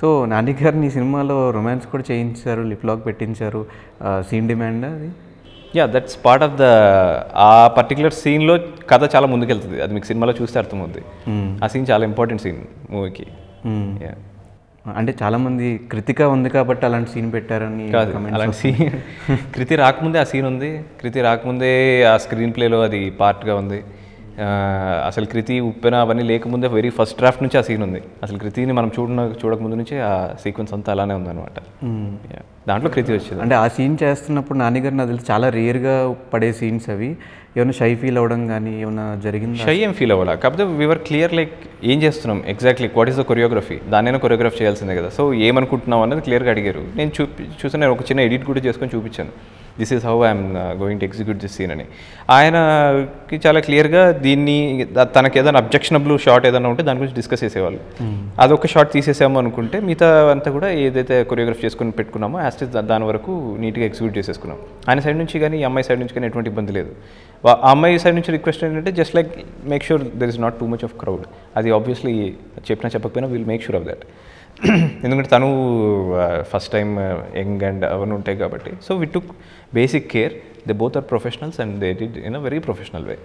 So Nani గారిని సినిమాలో romance కూడా చేయించారు లిప్లాక్ పెట్టించారు సీన్ డిమాండ్ అది yeah that's part of the uh particular సీన్లో కథ చాలా ముందుకెళ్తుంది అది మీకు సినిమాలో చూస్తే అర్థమవుతుంది hmm. ఆ సీన్ చాలా ఇంపార్టెంట్ సీన్ మూవీకి hmm. అంటే చాలామంది కృతిక ఉంది కాబట్టి అలాంటి సీన్ పెట్టారని అలాంటి సీన్ కృతి రాకముందే ఆ సీన్ ఉంది కృతి రాకముందే ఆ స్క్రీన్ ప్లేలో అది పార్ట్గా ఉంది అసలు కృతి ఉప్పెన అవన్నీ లేకముందే వెరీ ఫస్ట్ డ్రాఫ్ట్ నుంచి ఆ సీన్ ఉంది అసలు కృతిని మనం చూడన చూడకముందు నుంచి ఆ సీక్వెన్స్ అంతా అలానే ఉందన్నమాట దాంట్లో కృతి వచ్చింది అంటే ఆ సీన్ చేస్తున్నప్పుడు నాన్నగారు నాకు తెలిసి చాలా రేర్గా పడే సీన్స్ అవి ఏమైనా షై ఫీల్ అవ్వడం కానీ ఏమైనా జరిగింది షై ఏం ఫీల్ అవ్వాలి కాకపోతే వివర్ క్లియర్ లైక్ ఏం చేస్తున్నాం exactly what is the choreography దాన్నైనా కొరియోగ్రాఫ్ చేయాల్సిందే కదా సో ఏమనుకుంటున్నాం అనేది క్లియర్గా అడిగారు నేను చూపి చూసి నేను ఒక చిన్న ఎడిట్ కూడా చేసుకొని చూపించాను this is how I'm going to execute this scene అని ఆయనకి చాలా క్లియర్గా దీన్ని తనకి ఏదైనా అబ్జెక్షనబుల్ షాట్ ఏదైనా ఉంటే దాని గురించి డిస్కస్ చేసేవాళ్ళు hmm. అదొక షాట్ తీసేసాము అనుకుంటే మిగతా అంతా కూడా ఏదైతే కొరియోగ్రఫ్ చేసుకుని పెట్టుకున్నామో యాస్టిస్ దాని వరకు నీట్గా ఎగ్జిక్యూట్ చేసేసుకున్నాం ఆయన సైడ్ నుంచి కానీ అమ్మాయి సైడ్ నుంచి కానీ ఎటువంటి ఇబ్బంది లేదు ఆ అమ్మాయి సైడ్ నుంచి రిక్వెస్ట్ ఏంటంటే just like make sure there is not too much of crowd అది ఆబ్వియస్లీ చెప్పినా చెప్పకపోయినా will make sure of that ఎందుకంటే తను ఫస్ట్ టైం యంగ్ అండ్ అవన్నీ ఉంటాయి కాబట్టి so we took basic care they both are professionals and they did in a very professional way